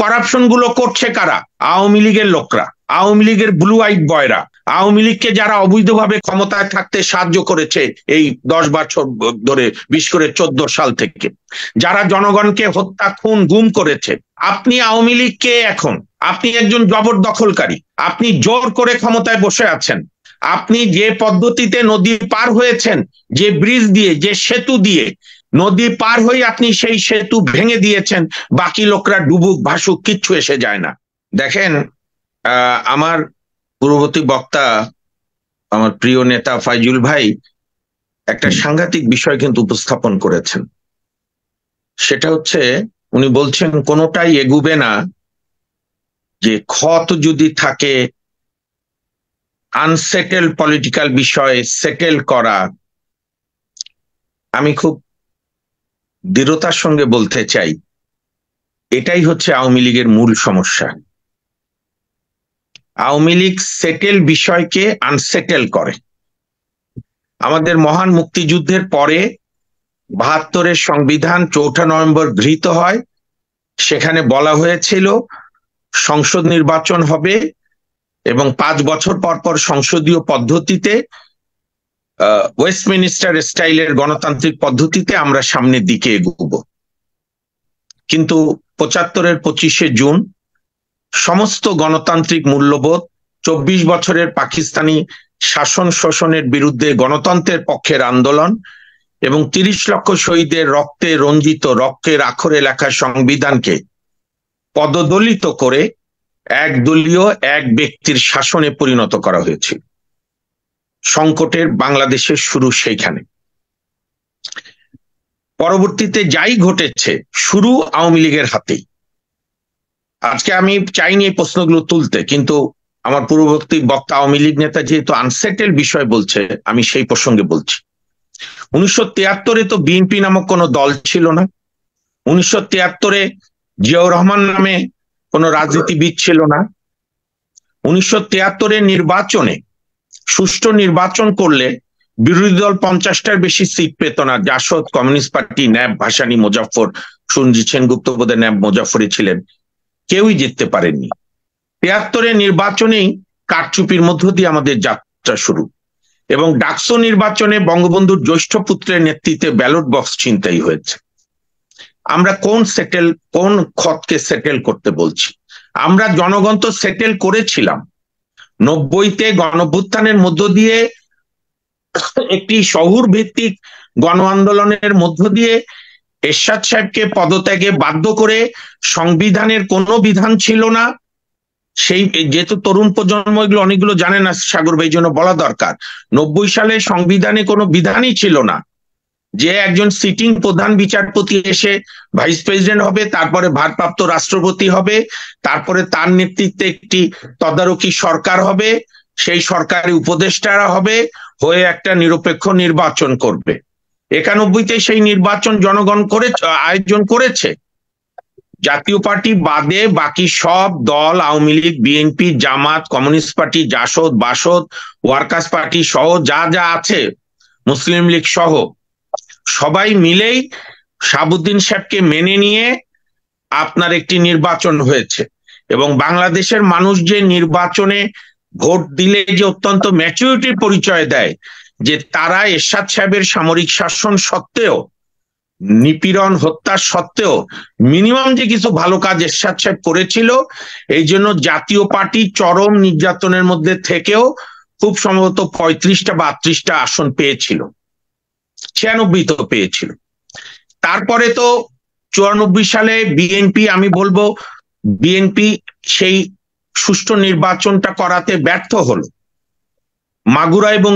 corruption গুলো করছে কারা আওয়ামী লীগের লোকরা আওয়ামী লীগের ব্লু আইট বয়রা আওয়ামী লীগকে যারা অবৈধভাবে ক্ষমতায় থাকতে সাহায্য করেছে এই দশ বছর ধরে বিশ করে চোদ্দ সাল থেকে যারা জনগণকে হত্যা খুন গুম করেছে আপনি আওয়ামী লীগ কে এখন আপনি একজন জবরদখলকারী আপনি জোর করে ক্ষমতায় বসে আছেন আপনি যে পদ্ধতিতে নদী পার হয়েছেন যে ব্রিজ দিয়ে যে সেতু দিয়ে নদী পার হয়ে আপনি সেই সেতু ভেঙে দিয়েছেন বাকি লোকরা ডুবুক ভাসুক কিচ্ছু এসে যায় না দেখেন আমার পূর্ববর্তী বক্তা আমার প্রিয় নেতা ফাইজুল ভাই একটা সাংঘাতিক বিষয় কিন্তু উপস্থাপন করেছেন সেটা হচ্ছে উনি বলছেন কোনোটাই এগুবে না যে ক্ষত যদি থাকে আনসেটেল পলিটিক্যাল বিষয়ে সেটেল করা আমি খুব দৃঢ়তার সঙ্গে বলতে চাই এটাই হচ্ছে আওয়ামী লীগের মূল সমস্যা আওয়ামী লীগ সেটেল বিষয়কে আনসেটেল করে আমাদের মহান মুক্তিযুদ্ধের পরে বাহাত্তরের সংবিধান চৌঠা নভেম্বর গৃহীত হয় সেখানে বলা হয়েছিল সংসদ নির্বাচন হবে এবং পাঁচ বছর পর পর সংসদীয় পদ্ধতিতে ওয়েস্টমিনিস্টার স্টাইলের গণতান্ত্রিক পদ্ধতিতে আমরা সামনের দিকে এগুব কিন্তু পঁচাত্তরের পঁচিশে জুন সমস্ত গণতান্ত্রিক মূল্যবোধ চব্বিশ বছরের পাকিস্তানি শাসন শোষণের বিরুদ্ধে গণতন্ত্রের পক্ষের আন্দোলন এবং তিরিশ লক্ষ শহীদের রক্তে রঞ্জিত রক্তের আখরে লেখা সংবিধানকে পদদলিত করে এক দলীয় এক ব্যক্তির শাসনে পরিণত করা হয়েছিল সংকটের বাংলাদেশের শুরু সেইখানে পরবর্তীতে যাই ঘটেছে শুরু আওয়ামী লীগের হাতেই আজকে আমি চাইনি এই প্রশ্নগুলো তুলতে কিন্তু আমার পূর্ববর্তী বক্তা আওয়ামী লীগ নেতা যেহেতু আনসেটেল বিষয় বলছে আমি সেই প্রসঙ্গে বলছি উনিশশো তিয়াত্তরে তো বিএনপি নামক কোনো দল ছিল না উনিশশো তিয়াত্তরে জিয়াউর রহমান নামে কোনো রাজনীতিবিদ ছিল না উনিশশো তিয়াত্তরের নির্বাচনে সুষ্ঠু নির্বাচন করলে বিরোধী দল পঞ্চাশটার বেশি সিট পেত না JSD Communist Party NAP Bhashani Muzaffar Sanjit Sengupta বোধে ন্যাব মুজাফরে ছিলেন কেউই জিততে পারেননি তিয়াত্তরের নির্বাচনেই কারচুপির মধ্য দিয়ে আমাদের যাত্রা শুরু এবং ডাকসো নির্বাচনে বঙ্গবন্ধুর জ্যৈষ্ঠ পুত্রের নেতৃত্বে ব্যালট বক্স ছিনতাই হয়েছে আমরা কোন সেটেল কোন খতকে সেটেল করতে বলছি আমরা জনগণ তো সেটেল করেছিলাম নব্বইতে গণভ্যুত্থানের মধ্য দিয়ে একটি শহুর ভিত্তিক গণ আন্দোলনের মধ্য দিয়ে এরশাদ সাহেবকে পদত্যাগে বাধ্য করে সংবিধানের কোনো বিধান ছিল না সেই যেহেতু তরুণ প্রজন্ম এগুলো অনেকগুলো জানে না সাগর ভাই জন্য বলা দরকার নব্বই সালে সংবিধানে কোনো বিধানই ছিল না যে একজন সিটিং প্রধান বিচারপতি এসে ভাইস প্রেসিডেন্ট হবে তারপরে ভারপ্রাপ্ত রাষ্ট্রপতি হবে তারপরে তার নেতৃত্বে একটি তদারকি সরকার হবে সেই সরকারি উপদেষ্টারা হবে হয়ে একটা নিরপেক্ষ নির্বাচন করবে একানব্বইতে সেই নির্বাচন জনগণ করে আয়োজন করেছে জাতীয় পার্টি বাদে বাকি সব দল Awami League BNP Jamaat Communist Party JSD BSD Workers Party সহ যা যা আছে মুসলিম লীগ সহ সবাই মিলেই সাবুদ্দিন সাহেবকে মেনে নিয়ে আপনার একটি নির্বাচন হয়েছে এবং বাংলাদেশের মানুষ যে নির্বাচনে ভোট দিলে যে অত্যন্ত ম্যাচুরিটির পরিচয় দেয় যে তারা এরশাদ সাহেবের সামরিক শাসন সত্ত্বেও নিপীড়ন হত্যা সত্ত্বেও মিনিমাম যে কিছু ভালো কাজ এরশাদ সাহেব করেছিল এই জন্য জাতীয় পার্টি চরম নির্যাতনের মধ্যে থেকেও খুব সম্ভবত পঁয়ত্রিশটা বা আটত্রিশটা আসন পেয়েছিল ছিয়ানব্বই তো পেয়েছিল তারপরে তো চুরানব্বই সালে বিএনপি আমি বলবো বিএনপি সেই সুষ্ঠু নির্বাচনটা করাতে ব্যর্থ হল মাগুরা এবং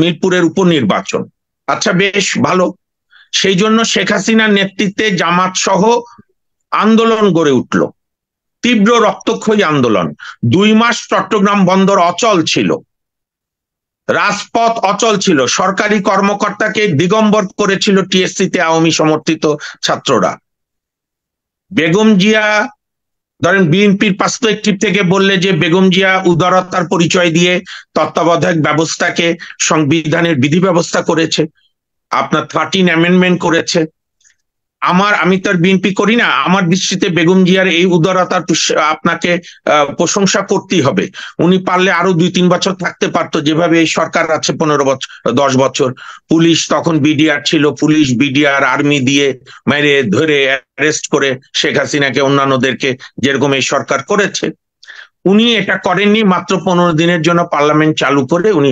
মিরপুরের উপনির্বাচন আচ্ছা বেশ ভালো সেই জন্য শেখ হাসিনার নেতৃত্বে জামাত সহ আন্দোলন গড়ে উঠল তীব্র রক্তক্ষয়ী আন্দোলন দুই মাস চট্টগ্রাম বন্দর অচল ছিল রাজপথ অচল ছিল সরকারি কর্মকর্তাকে দিগম্বর করেছিল টিএসসিতে আওয়ামী সমর্থিত ছাত্ররা বেগম জিয়া ধরেন বিএনপির পার্সপেক্টিভ থেকে বললে যে বেগম জিয়া উদারতার পরিচয় দিয়ে তত্ত্বাবধায়ক ব্যবস্থাকে সংবিধানের বিধি ব্যবস্থা করেছে আপনার থার্টিন অ্যামেন্ডমেন্ট করেছে আমার আমি তো আর বিএনপি করি না আমার দৃষ্টিতে বেগম জিয়ার এই উদারতার আপনাকে প্রশংসা করতেই হবে উনি পারলে আরো দুই তিন বছর থাকতে পারতো যেভাবে এই সরকার আছে পনেরো বছর দশ বছর পুলিশ তখন বিডিআর ছিল পুলিশ বিডিআর আর্মি দিয়ে মেরে ধরে অ্যারেস্ট করে শেখ হাসিনাকে অন্যান্যদেরকে যেরকম এই সরকার করেছে উনি এটা করেননি মাত্র পনেরো দিনের জন্য পার্লামেন্ট চালু করে উনি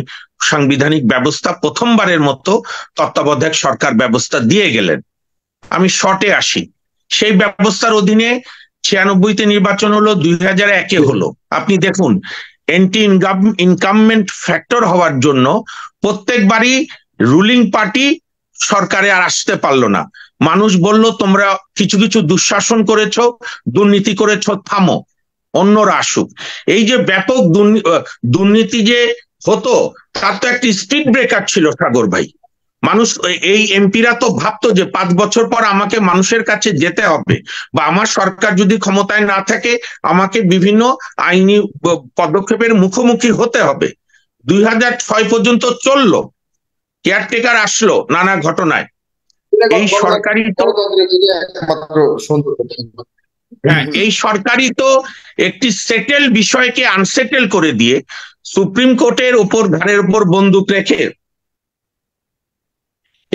সাংবিধানিক ব্যবস্থা প্রথমবারের মতো তত্ত্বাবধায়ক সরকার ব্যবস্থা দিয়ে গেলেন আমি শর্টে আসি সেই ব্যবস্থার অধীনে ছিয়ানব্বইতে নির্বাচন হলো দুই হাজার একে হলো আপনি দেখুন এন্টি ইনকাম ইনকামমেন্ট ফ্যাক্টর হওয়ার জন্য প্রত্যেকবারই রুলিং পার্টি সরকারে আর আসতে পারলো না মানুষ বলল তোমরা কিছু কিছু দুঃশাসন করেছ দুর্নীতি করেছ থামো অন্যরা আসুক এই যে ব্যাপক দুর্নীতি যে হতো তার তো একটা স্পিড ব্রেকার ছিল সাগর ভাই মানুষ এই এমপিরা তো ভাবতো যে পাঁচ বছর পর আমাকে মানুষের কাছে যেতে হবে বা আমার সরকার যদি ক্ষমতায় না থাকে আমাকে বিভিন্ন আইনি পদক্ষেপের মুখোমুখি হতে হবে দুই হাজার ছয় পর্যন্ত চললো কেয়ারটেকার আসলো নানা ঘটনায় এই সরকারি তো হ্যাঁ এই সরকারি তো একটি সেটেল বিষয়কে আনসেটেল করে দিয়ে সুপ্রিম কোর্টের ওপর ঘাড়ের ওপর বন্দুক রেখে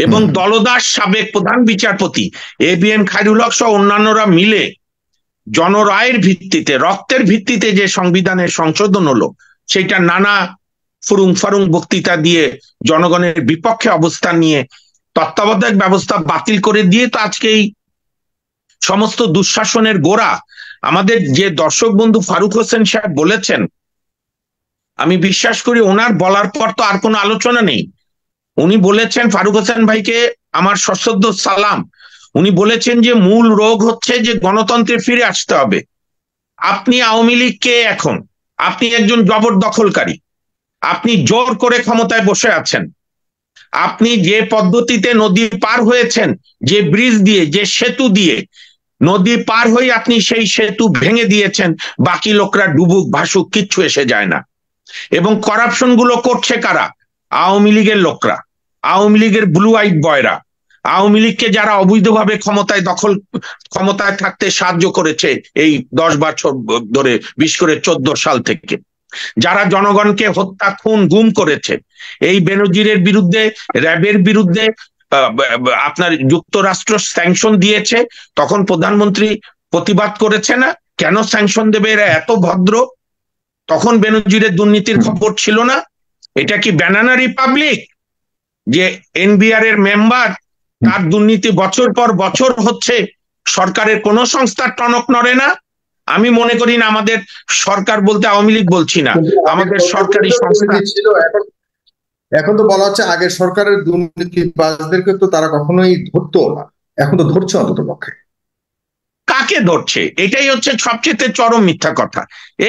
এবং দলদাস সাবেক প্রধান বিচারপতি A B N Khairul Haque সহ অন্যান্যরা মিলে জনরায়ের ভিত্তিতে রক্তের ভিত্তিতে যে সংবিধানের সংশোধন হলো সেটা নানা ফুরুং ফারুং বক্তৃতা দিয়ে জনগণের বিপক্ষে অবস্থান নিয়ে তত্ত্বাবধায়ক ব্যবস্থা বাতিল করে দিয়ে তো আজকেই সমস্ত দুঃশাসনের গোড়া আমাদের যে দর্শক বন্ধু ফারুক হোসেন সাহেব বলেছেন আমি বিশ্বাস করি ওনার বলার পর তো আর কোনো আলোচনা নেই উনি বলেছেন ফারুক হোসেন ভাইকে আমার সশ্রদ্ধ সালাম উনি বলেছেন যে মূল রোগ হচ্ছে যে গণতন্ত্রে ফিরে আসতে হবে আপনি আওয়ামী লীগ কে এখন আপনি একজন জবরদখলকারী আপনি জোর করে ক্ষমতায় বসে আছেন আপনি যে পদ্ধতিতে নদী পার হয়েছেন যে ব্রিজ দিয়ে যে সেতু দিয়ে নদী পার হয়ে আপনি সেই সেতু ভেঙে দিয়েছেন বাকি লোকরা ডুবুক ভাসুক কিচ্ছু এসে যায় না এবং করাপশন গুলো করছে কারা আওয়ামী লীগের লোকরা আওয়ামী লীগের ব্লু আইট বয়রা আওয়ামী লীগকে যারা অবৈধভাবে ক্ষমতায় দখল ক্ষমতায় থাকতে সাহায্য করেছে এই দশ বছর ধরে বিশ করে চোদ্দ সাল থেকে যারা জনগণকে হত্যা খুন গুম করেছে এই বেনজিরের বিরুদ্ধে র্যাবের বিরুদ্ধে আপনার যুক্তরাষ্ট্র স্যাংশন দিয়েছে তখন প্রধানমন্ত্রী প্রতিবাদ করেছে না কেন স্যাংশন দেবে এরা এত ভদ্র তখন বেনজিরের দুর্নীতির খবর ছিল না এটা কি ব্যানানা রিপাবলিক যে এনবিআর এর মেম্বার তার দুর্নীতি বছর পর বছর হচ্ছে সরকারের কোন সংস্থার টনক নড়ে না আমি মনে করি না আমাদের সরকার বলতে আওয়ামী লীগ বলছি না আমাদের সরকারি সংস্থা ছিল এখন তো বলা হচ্ছে আগের সরকারের দুর্নীতিবাজদেরকে তো তারা কখনোই ধরতো না এখন তো ধরছে অন্তত পক্ষে কাকে ধরছে এটাই হচ্ছে সবচেয়ে চরম মিথ্যা কথা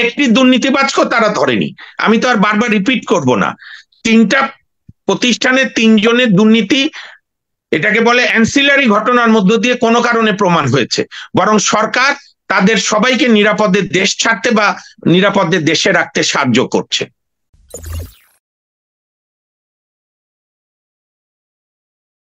একটি দুর্নীতিবাজকে তারা ধরেনি আমি তো আর বারবার রিপিট করব না তিনটা প্রতিষ্ঠানের তিনজনের দুর্নীতি এটাকে বলে অ্যান্সিলারি ঘটনার মধ্য দিয়ে কোনো কারণে প্রমাণ হয়েছে বরং সরকার তাদের সবাইকে নিরাপদে দেশ ছাড়তে বা নিরাপদে দেশে রাখতে সাহায্য করছে